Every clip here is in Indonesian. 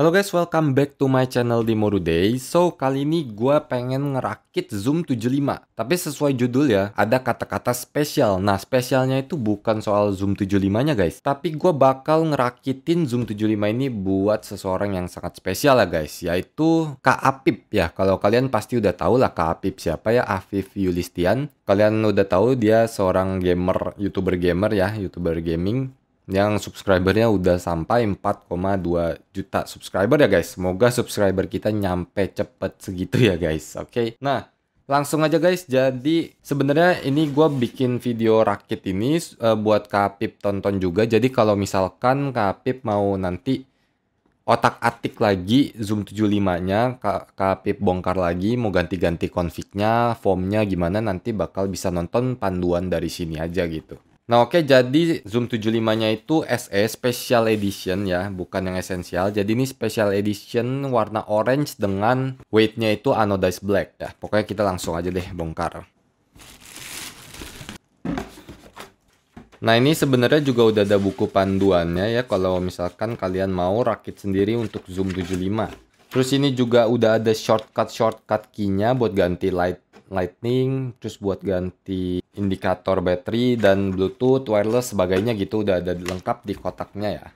Halo guys, welcome back to my channel di Modu Day. So, kali ini gue pengen ngerakit Zoom 75. Tapi sesuai judul ya, ada kata-kata spesial. Nah, spesialnya itu bukan soal Zoom 75-nya guys. Tapi gue bakal ngerakitin Zoom 75 ini buat seseorang yang sangat spesial ya guys. Yaitu Kak Apip ya. Kalau kalian pasti udah tau lah Kak Apip siapa ya, Afif Yulistian. Kalian udah tahu dia seorang gamer, youtuber gamer ya, youtuber gaming yang subscribernya udah sampai 4,2 juta subscriber ya guys. Semoga subscriber kita nyampe cepet segitu ya guys. Oke. Okay? Nah, langsung aja guys. Jadi sebenarnya ini gue bikin video rakit ini uh, buat Kapip tonton juga. Jadi kalau misalkan Kapip mau nanti otak-atik lagi Zoom 75-nya, Kapip bongkar lagi, mau ganti-ganti config formnya gimana nanti bakal bisa nonton panduan dari sini aja gitu. Nah oke okay, jadi Zoom 75-nya itu SE Special Edition ya, bukan yang esensial. Jadi ini Special Edition warna orange dengan weight nya itu anodized black ya. Pokoknya kita langsung aja deh bongkar. Nah ini sebenarnya juga udah ada buku panduannya ya kalau misalkan kalian mau rakit sendiri untuk Zoom 75. Terus ini juga udah ada shortcut-shortcut key-nya buat ganti light lightning terus buat ganti indikator baterai dan bluetooth wireless sebagainya gitu udah ada lengkap di kotaknya ya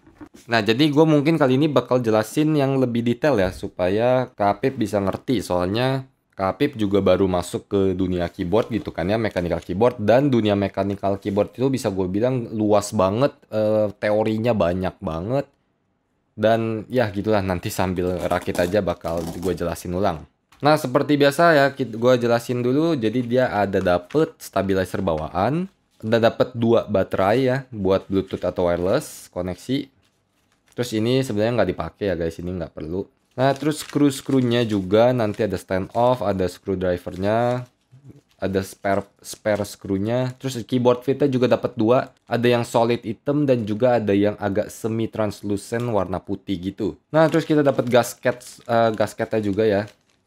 Nah, jadi gue mungkin kali ini bakal jelasin yang lebih detail ya, supaya Kapip bisa ngerti. Soalnya Kapip juga baru masuk ke dunia keyboard gitu kan ya, mechanical keyboard. Dan dunia mechanical keyboard itu bisa gue bilang luas banget, e, teorinya banyak banget. Dan ya gitulah, nanti sambil rakit aja bakal gue jelasin ulang. Nah, seperti biasa ya, gue jelasin dulu. Jadi dia ada dapet stabilizer bawaan, ada dapet dua baterai ya buat Bluetooth atau wireless koneksi. Terus ini sebenarnya nggak dipakai ya guys, ini nggak perlu. Nah, terus screw-screwnya juga nanti ada stand off, ada screwdrivernya, ada spare spare screwnya terus keyboard fitnya juga dapat dua ada yang solid hitam dan juga ada yang agak semi translucent warna putih gitu nah terus kita dapat gasket uh, gasketnya juga ya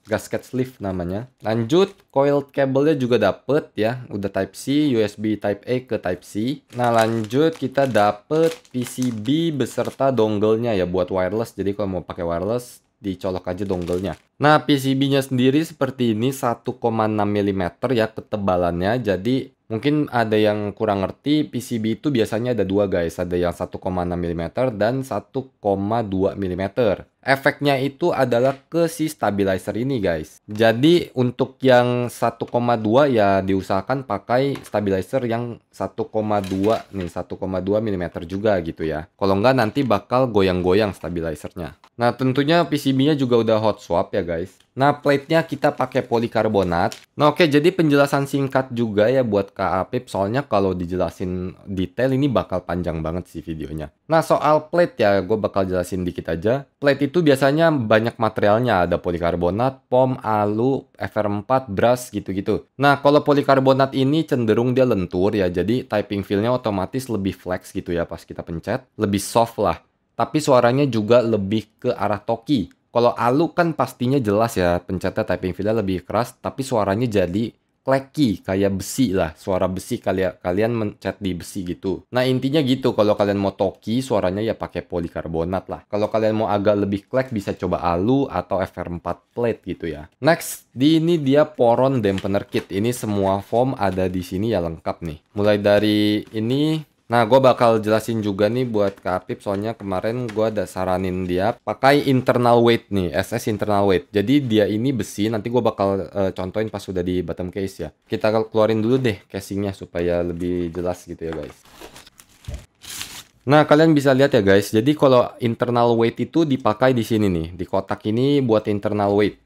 gasket sleeve namanya. Lanjut, coil nya juga dapet ya. Udah Type-C, USB Type-A ke Type-C. Nah lanjut kita dapet PCB beserta dongle-nya ya buat wireless. Jadi kalau mau pakai wireless, dicolok aja dongle-nya. Nah, PCB-nya sendiri seperti ini 1,6 mm ya ketebalannya. Jadi Mungkin ada yang kurang ngerti, PCB itu biasanya ada dua guys, ada yang 1,6 mm dan 1,2 mm. Efeknya itu adalah ke si stabilizer ini guys. Jadi untuk yang 1,2 ya diusahakan pakai stabilizer yang 1,2 nih, 1,2 mm juga gitu ya. Kalau nggak nanti bakal goyang-goyang stabilizernya. Nah tentunya PCB-nya juga udah hot swap ya guys. Nah plate-nya kita pakai polikarbonat. Nah oke jadi penjelasan singkat juga ya buat Kak Apip soalnya kalau dijelasin detail ini bakal panjang banget sih videonya. Nah soal plate ya gue bakal jelasin dikit aja. Plate itu biasanya banyak materialnya ada polikarbonat, POM, alu, FR4, brass gitu-gitu. Nah kalau polikarbonat ini cenderung dia lentur ya jadi typing feel-nya otomatis lebih flex gitu ya pas kita pencet. Lebih soft lah tapi suaranya juga lebih ke arah Toki. Kalau Alu kan pastinya jelas ya pencetnya typing filler lebih keras, tapi suaranya jadi klecky kayak besi lah suara besi kalian kalian mencet di besi gitu nah intinya gitu kalau kalian mau toki suaranya ya pakai polikarbonat lah kalau kalian mau agak lebih klek bisa coba alu atau FR4 plate gitu ya next di ini dia poron dampener kit ini semua foam ada di sini ya lengkap nih mulai dari ini Nah, gue bakal jelasin juga nih buat Kapip, soalnya kemarin gue ada saranin dia pakai internal weight nih, SS internal weight. Jadi dia ini besi, nanti gue bakal uh, contohin pas sudah di bottom case ya. Kita keluarin dulu deh casingnya supaya lebih jelas gitu ya guys. Nah, kalian bisa lihat ya guys, jadi kalau internal weight itu dipakai di sini nih, di kotak ini buat internal weight.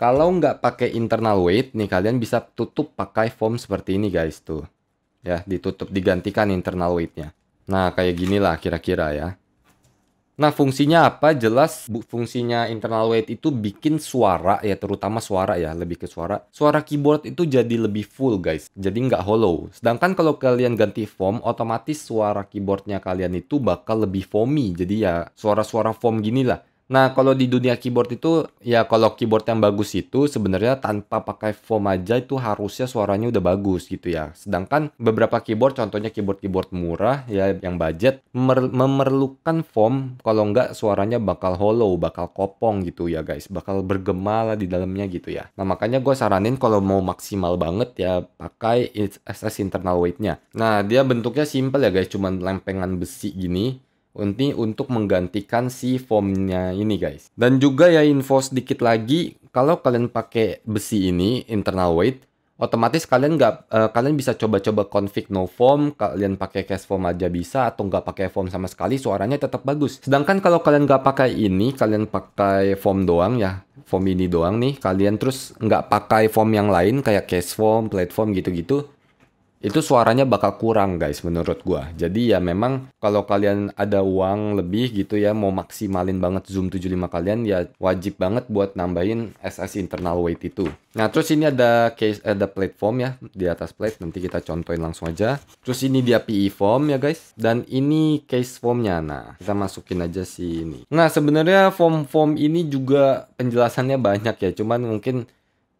Kalau nggak pakai internal weight, nih kalian bisa tutup pakai foam seperti ini guys tuh ya ditutup digantikan internal weightnya nah kayak ginilah kira-kira ya Nah, fungsinya apa? Jelas fungsinya internal weight itu bikin suara ya, terutama suara ya, lebih ke suara. Suara keyboard itu jadi lebih full, guys. Jadi nggak hollow. Sedangkan kalau kalian ganti foam, otomatis suara keyboardnya kalian itu bakal lebih foamy. Jadi ya, suara-suara foam ginilah. Nah, kalau di dunia keyboard itu ya kalau keyboard yang bagus itu sebenarnya tanpa pakai foam aja itu harusnya suaranya udah bagus gitu ya. Sedangkan beberapa keyboard contohnya keyboard-keyboard murah ya yang budget memerlukan foam kalau nggak suaranya bakal hollow, bakal kopong gitu ya guys, bakal bergema lah di dalamnya gitu ya. Nah, makanya gue saranin kalau mau maksimal banget ya pakai SS internal weight-nya. Nah, dia bentuknya simple ya guys, cuman lempengan besi gini ini untuk menggantikan si foamnya ini guys. Dan juga ya info sedikit lagi, kalau kalian pakai besi ini internal weight, otomatis kalian nggak uh, kalian bisa coba-coba config no foam, kalian pakai cast foam aja bisa atau nggak pakai foam sama sekali, suaranya tetap bagus. Sedangkan kalau kalian nggak pakai ini, kalian pakai foam doang ya, foam ini doang nih, kalian terus nggak pakai foam yang lain kayak cast foam, platform gitu-gitu, itu suaranya bakal kurang guys menurut gua. Jadi ya memang kalau kalian ada uang lebih gitu ya mau maksimalin banget zoom 75 kalian ya wajib banget buat nambahin SS internal weight itu. Nah, terus ini ada case ada platform ya di atas plate nanti kita contohin langsung aja. Terus ini dia PE form ya guys dan ini case formnya. Nah, kita masukin aja sini Nah, sebenarnya form-form ini juga penjelasannya banyak ya, cuman mungkin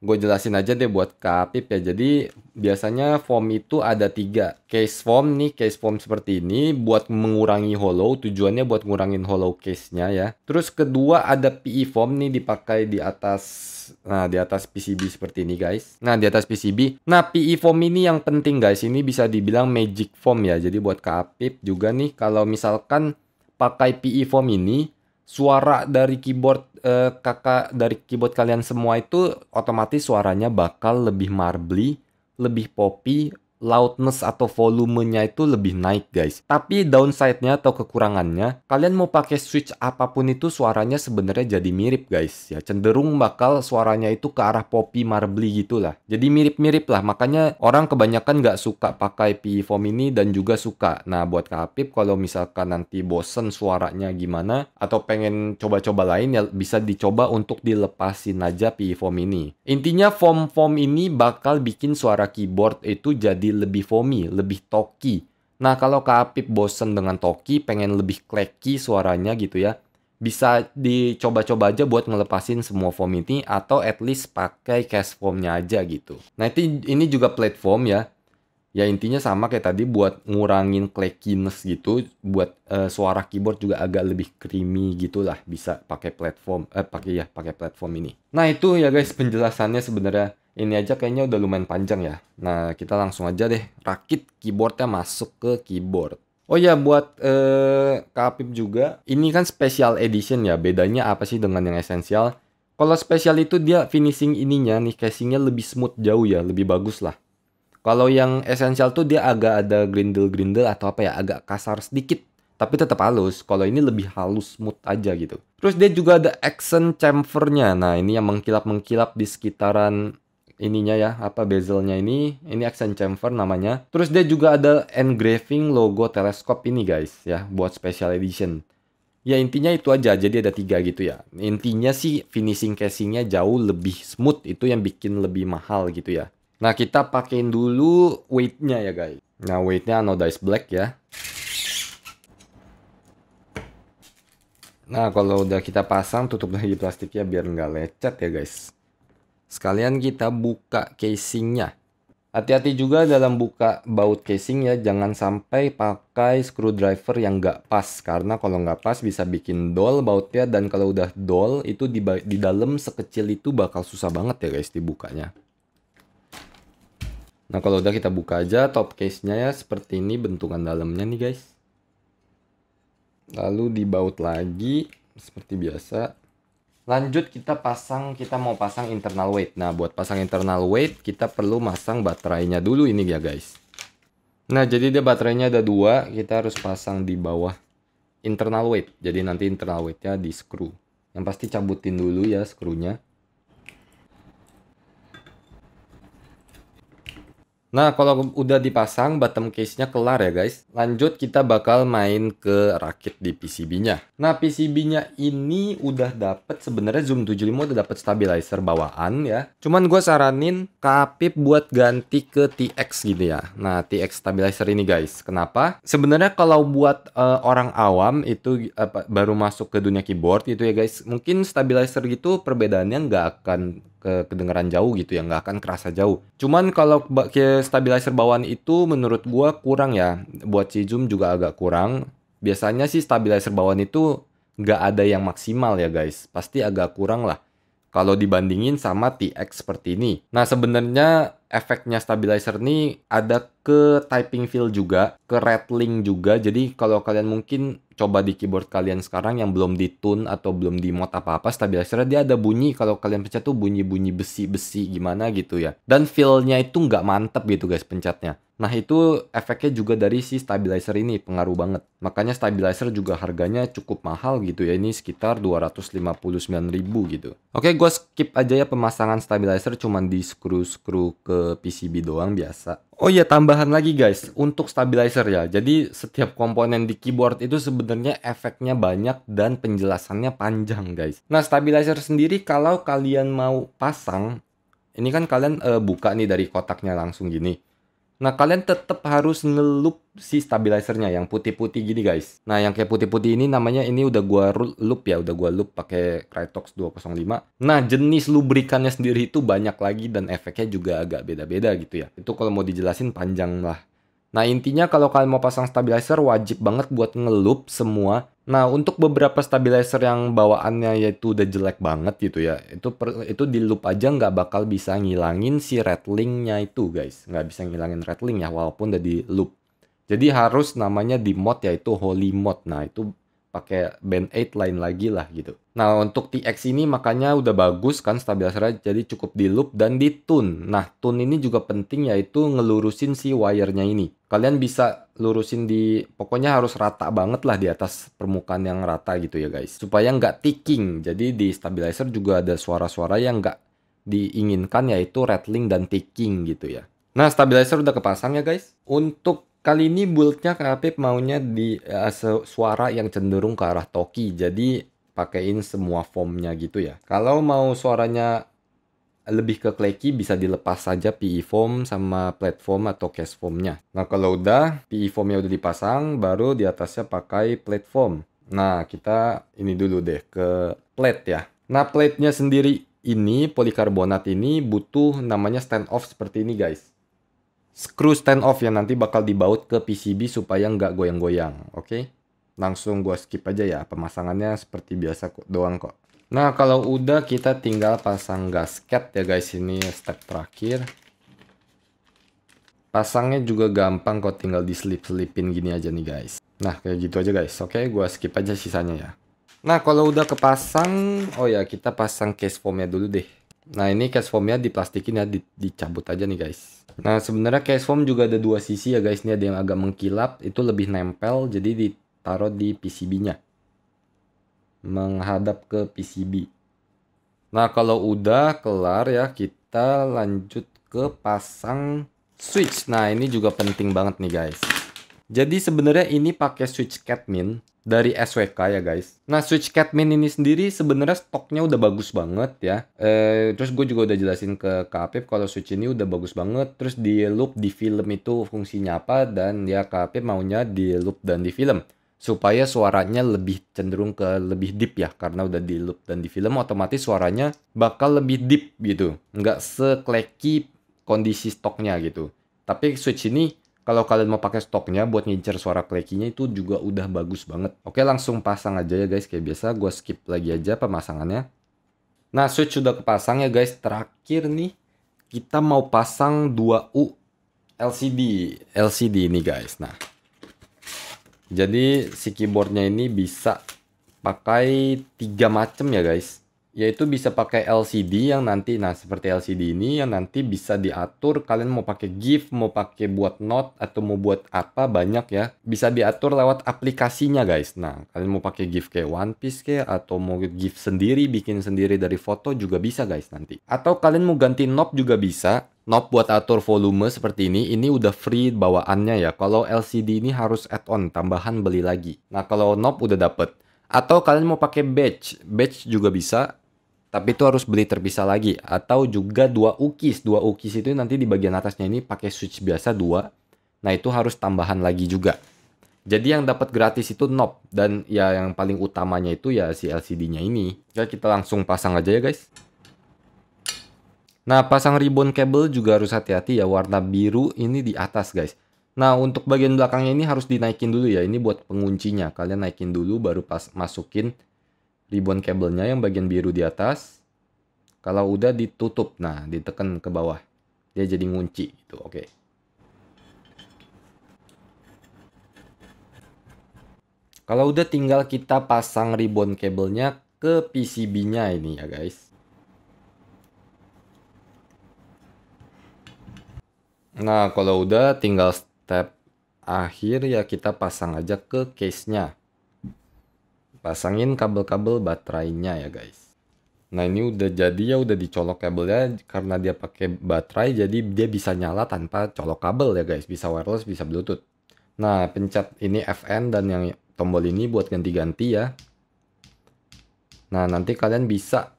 gue jelasin aja deh buat Kak Apip ya. Jadi biasanya form itu ada tiga. Case form nih, case form seperti ini buat mengurangi hollow. Tujuannya buat ngurangin hollow case-nya ya. Terus kedua ada PE form nih dipakai di atas Nah, di atas PCB seperti ini, guys. Nah, di atas PCB. Nah, PE foam ini yang penting, guys. Ini bisa dibilang magic foam ya. Jadi buat Kak juga nih, kalau misalkan pakai PE foam ini, suara dari keyboard eh, kakak dari keyboard kalian semua itu otomatis suaranya bakal lebih marbly, lebih poppy, loudness atau volumenya itu lebih naik guys. Tapi downside-nya atau kekurangannya, kalian mau pakai switch apapun itu suaranya sebenarnya jadi mirip guys ya. Cenderung bakal suaranya itu ke arah poppy marbly gitulah. Jadi mirip-mirip lah. Makanya orang kebanyakan nggak suka pakai PE foam ini dan juga suka. Nah buat Apip kalau misalkan nanti bosen suaranya gimana atau pengen coba-coba lain ya bisa dicoba untuk dilepasin aja PE foam ini. Intinya foam-foam ini bakal bikin suara keyboard itu jadi lebih foamy, lebih toky. Nah kalau Kak Apip bosen dengan toky, pengen lebih kleki suaranya gitu ya, bisa dicoba-coba aja buat ngelepasin semua foam ini atau at least pakai cash foamnya aja gitu. Nah itu ini juga platform ya. Ya intinya sama kayak tadi buat ngurangin clackiness gitu, buat uh, suara keyboard juga agak lebih creamy gitu lah, bisa pakai platform eh pakai ya pakai platform ini. Nah itu ya guys penjelasannya sebenarnya ini aja kayaknya udah lumayan panjang ya. Nah, kita langsung aja deh rakit keyboardnya masuk ke keyboard. Oh ya buat eh, Kapip juga, ini kan special edition ya. Bedanya apa sih dengan yang esensial? Kalau special itu dia finishing ininya nih casingnya lebih smooth jauh ya, lebih bagus lah. Kalau yang esensial tuh dia agak ada grindel-grindel atau apa ya, agak kasar sedikit tapi tetap halus. Kalau ini lebih halus smooth aja gitu. Terus dia juga ada action chamfernya. Nah, ini yang mengkilap-mengkilap di sekitaran ininya ya, apa bezelnya ini. Ini accent chamfer namanya. Terus dia juga ada engraving logo teleskop ini guys ya, buat special edition. Ya intinya itu aja, jadi ada tiga gitu ya. Intinya sih finishing casingnya jauh lebih smooth, itu yang bikin lebih mahal gitu ya. Nah kita pakein dulu weightnya ya guys. Nah weightnya anodized Black ya. Nah kalau udah kita pasang tutup lagi plastiknya biar nggak lecet ya guys. Sekalian kita buka casingnya. Hati-hati juga dalam buka baut casing ya, jangan sampai pakai screwdriver yang nggak pas. Karena kalau nggak pas bisa bikin dol bautnya dan kalau udah dol itu di, di dalam sekecil itu bakal susah banget ya guys dibukanya. Nah kalau udah kita buka aja top case-nya ya seperti ini bentukan dalamnya nih guys. Lalu dibaut lagi seperti biasa. Lanjut kita pasang, kita mau pasang internal weight. Nah, buat pasang internal weight, kita perlu masang baterainya dulu ini ya guys. Nah, jadi dia baterainya ada dua, kita harus pasang di bawah internal weight. Jadi nanti internal weightnya di screw. Yang pasti cabutin dulu ya nya Nah, kalau udah dipasang bottom case-nya kelar ya guys. Lanjut kita bakal main ke rakit di PCB-nya. Nah, PCB-nya ini udah dapet sebenarnya Zoom 75 udah dapet stabilizer bawaan ya. Cuman gue saranin Kapip buat ganti ke TX gitu ya. Nah, TX stabilizer ini guys. Kenapa? Sebenarnya kalau buat uh, orang awam itu uh, baru masuk ke dunia keyboard gitu ya guys. Mungkin stabilizer gitu perbedaannya nggak akan ke kedengeran jauh gitu ya nggak akan kerasa jauh. Cuman kalau stabilizer bawaan itu menurut gue kurang ya. Buat si zoom juga agak kurang. Biasanya sih stabilizer bawaan itu nggak ada yang maksimal ya guys. Pasti agak kurang lah. Kalau dibandingin sama TX seperti ini. Nah sebenarnya efeknya stabilizer ini ada ke typing feel juga, ke rattling juga. Jadi kalau kalian mungkin coba di keyboard kalian sekarang yang belum ditune atau belum di dimod apa-apa, stabilizernya dia ada bunyi kalau kalian pencet tuh bunyi-bunyi besi-besi gimana gitu ya. Dan feel itu nggak mantep gitu guys pencetnya. Nah itu efeknya juga dari si stabilizer ini pengaruh banget. Makanya stabilizer juga harganya cukup mahal gitu ya. Ini sekitar 259.000 ribu gitu. Oke gue skip aja ya pemasangan stabilizer cuman di screw-screw ke PCB doang biasa. Oh iya tambahan lagi guys untuk stabilizer ya. Jadi setiap komponen di keyboard itu sebenarnya efeknya banyak dan penjelasannya panjang guys. Nah stabilizer sendiri kalau kalian mau pasang ini kan kalian uh, buka nih dari kotaknya langsung gini. Nah, kalian tetap harus ngelup si stabilizernya yang putih-putih gini, guys. Nah, yang kayak putih-putih ini namanya ini udah gua loop ya, udah gua loop pakai Krytox 205. Nah, jenis lubrikannya sendiri itu banyak lagi dan efeknya juga agak beda-beda gitu ya. Itu kalau mau dijelasin panjang lah. Nah intinya kalau kalian mau pasang stabilizer wajib banget buat ngelup semua. Nah untuk beberapa stabilizer yang bawaannya yaitu udah jelek banget gitu ya. Itu per, itu di loop aja nggak bakal bisa ngilangin si rattlingnya itu guys. Nggak bisa ngilangin rattling ya walaupun udah di loop. Jadi harus namanya di mod yaitu holy mod. Nah itu pakai band 8 lain lagi lah gitu. Nah untuk TX ini makanya udah bagus kan stabilizernya jadi cukup di loop dan di tune. Nah tune ini juga penting yaitu ngelurusin si wirenya ini. Kalian bisa lurusin di pokoknya harus rata banget lah di atas permukaan yang rata gitu ya guys. Supaya nggak ticking jadi di stabilizer juga ada suara-suara yang nggak diinginkan yaitu rattling dan ticking gitu ya. Nah stabilizer udah kepasang ya guys. Untuk Kali ini buildnya Khatib maunya di uh, suara yang cenderung ke arah Toki, jadi pakein semua formnya gitu ya. Kalau mau suaranya lebih ke kleki bisa dilepas saja PE form sama platform atau case formnya. Nah kalau udah PE formnya udah dipasang, baru di atasnya pakai platform. Nah kita ini dulu deh ke plate ya. Nah plate-nya sendiri ini polikarbonat ini butuh namanya stand off seperti ini guys screw stand off yang nanti bakal dibaut ke PCB supaya nggak goyang-goyang, oke? Okay? Langsung gue skip aja ya, pemasangannya seperti biasa doang kok. Nah, kalau udah kita tinggal pasang gasket ya guys, ini step terakhir. Pasangnya juga gampang kok tinggal diselip-selipin gini aja nih guys. Nah, kayak gitu aja guys. Oke, okay, gua skip aja sisanya ya. Nah, kalau udah kepasang, oh ya kita pasang case foamnya dulu deh. Nah, ini case foamnya diplastikin ya, di, dicabut aja nih guys. Nah sebenarnya case form juga ada dua sisi ya guys. Ini ada yang agak mengkilap, itu lebih nempel jadi ditaruh di PCB-nya. Menghadap ke PCB. Nah kalau udah kelar ya kita lanjut ke pasang switch. Nah ini juga penting banget nih guys. Jadi sebenarnya ini pakai switch Catmin dari SWK ya guys. Nah Switch Cat ini sendiri sebenarnya stoknya udah bagus banget ya. E, terus gue juga udah jelasin ke KAPIP kalau Switch ini udah bagus banget. Terus di loop di film itu fungsinya apa dan ya KAPIP maunya di loop dan di film. Supaya suaranya lebih cenderung ke lebih deep ya. Karena udah di loop dan di film otomatis suaranya bakal lebih deep gitu. Nggak sekleki kondisi stoknya gitu. Tapi Switch ini kalau kalian mau pakai stoknya buat ngincer suara klekinya itu juga udah bagus banget. Oke langsung pasang aja ya guys kayak biasa. Gue skip lagi aja pemasangannya. Nah switch sudah kepasang ya guys. Terakhir nih kita mau pasang 2U LCD. LCD ini guys. Nah jadi si keyboardnya ini bisa pakai tiga macam ya guys yaitu bisa pakai LCD yang nanti nah seperti LCD ini yang nanti bisa diatur kalian mau pakai GIF, mau pakai buat note atau mau buat apa banyak ya. Bisa diatur lewat aplikasinya guys. Nah, kalian mau pakai GIF kayak One Piece kayak atau mau GIF sendiri bikin sendiri dari foto juga bisa guys nanti. Atau kalian mau ganti knob juga bisa. Knob buat atur volume seperti ini, ini udah free bawaannya ya. Kalau LCD ini harus add-on, tambahan beli lagi. Nah, kalau knob udah dapet. Atau kalian mau pakai badge badge juga bisa tapi itu harus beli terpisah lagi atau juga dua ukis dua ukis itu nanti di bagian atasnya ini pakai switch biasa dua nah itu harus tambahan lagi juga jadi yang dapat gratis itu knob dan ya yang paling utamanya itu ya si LCD-nya ini ya, kita langsung pasang aja ya guys nah pasang ribbon cable juga harus hati-hati ya warna biru ini di atas guys nah untuk bagian belakangnya ini harus dinaikin dulu ya ini buat penguncinya kalian naikin dulu baru pas masukin ribbon kabelnya yang bagian biru di atas. Kalau udah ditutup, nah ditekan ke bawah. Dia jadi ngunci gitu, oke. Okay. Kalau udah tinggal kita pasang ribbon kabelnya ke PCB-nya ini ya guys. Nah kalau udah tinggal step akhir ya kita pasang aja ke case-nya pasangin kabel-kabel baterainya ya guys nah ini udah jadi ya udah dicolok kabelnya karena dia pakai baterai jadi dia bisa nyala tanpa colok kabel ya guys bisa wireless bisa bluetooth nah pencet ini FN dan yang tombol ini buat ganti-ganti ya nah nanti kalian bisa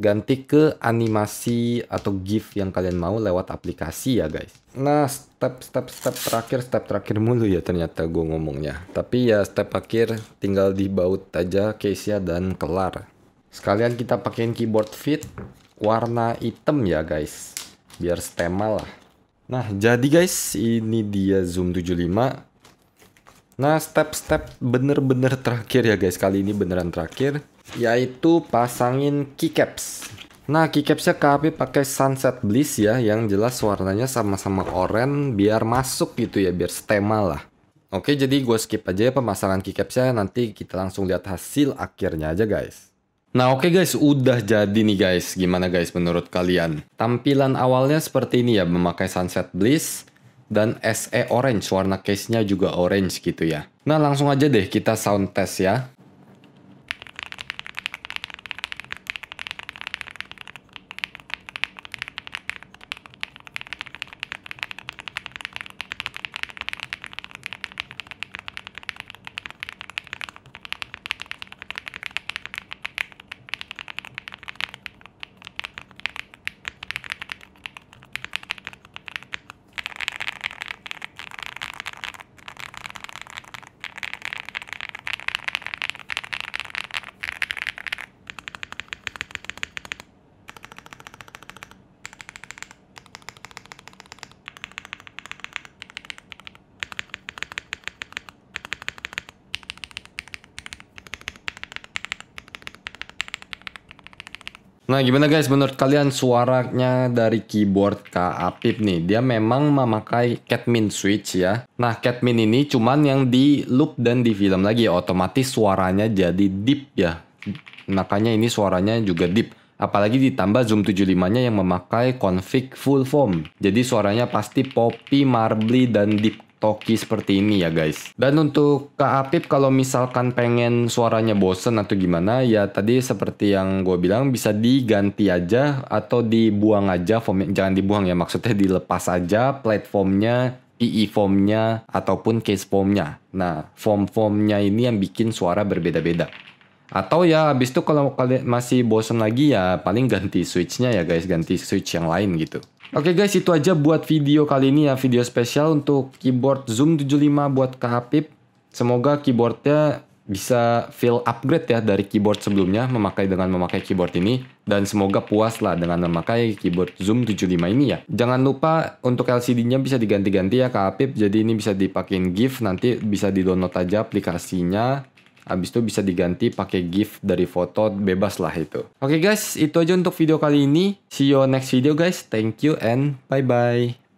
ganti ke animasi atau GIF yang kalian mau lewat aplikasi ya guys. Nah step step step terakhir step terakhir mulu ya ternyata gue ngomongnya. Tapi ya step akhir tinggal dibaut aja case-nya dan kelar. Sekalian kita pakein keyboard fit warna hitam ya guys. Biar stema lah. Nah jadi guys ini dia zoom 75. Nah step-step bener-bener terakhir ya guys. Kali ini beneran terakhir yaitu pasangin keycaps. Nah, keycapsnya KHP pakai Sunset Bliss ya, yang jelas warnanya sama-sama oranye biar masuk gitu ya, biar setema lah. Oke, jadi gue skip aja ya pemasangan keycapsnya, nanti kita langsung lihat hasil akhirnya aja guys. Nah oke okay guys, udah jadi nih guys. Gimana guys menurut kalian? Tampilan awalnya seperti ini ya, memakai Sunset Bliss dan SE Orange, warna case-nya juga orange gitu ya. Nah langsung aja deh kita sound test ya. Nah, gimana guys menurut kalian suaranya dari keyboard Kak Apip nih? Dia memang memakai Catmin Switch ya. Nah, Catmin ini cuman yang di loop dan di film lagi, ya. otomatis suaranya jadi deep ya. Makanya ini suaranya juga deep. Apalagi ditambah Zoom 75-nya yang memakai config full foam, Jadi suaranya pasti poppy, marbly, dan deep Toki seperti ini ya guys. Dan untuk Kak Apip kalau misalkan pengen suaranya bosen atau gimana ya tadi seperti yang gue bilang bisa diganti aja atau dibuang aja formnya. Jangan dibuang ya maksudnya dilepas aja platformnya PE formnya ataupun case formnya. Nah, form-formnya ini yang bikin suara berbeda-beda. Atau ya abis itu kalau kalian masih bosen lagi ya paling ganti switchnya ya guys, ganti switch yang lain gitu. Oke okay guys, itu aja buat video kali ini ya, video spesial untuk keyboard Zoom 75 buat Hapip. Semoga keyboardnya bisa feel upgrade ya dari keyboard sebelumnya memakai dengan memakai keyboard ini dan semoga puas lah dengan memakai keyboard Zoom 75 ini ya. Jangan lupa untuk LCD-nya bisa diganti-ganti ya Kak Hapip. jadi ini bisa dipakein GIF nanti bisa di-download aja aplikasinya Habis itu bisa diganti pakai GIF dari foto bebas lah itu. Oke okay guys, itu aja untuk video kali ini. See you next video guys. Thank you and bye-bye.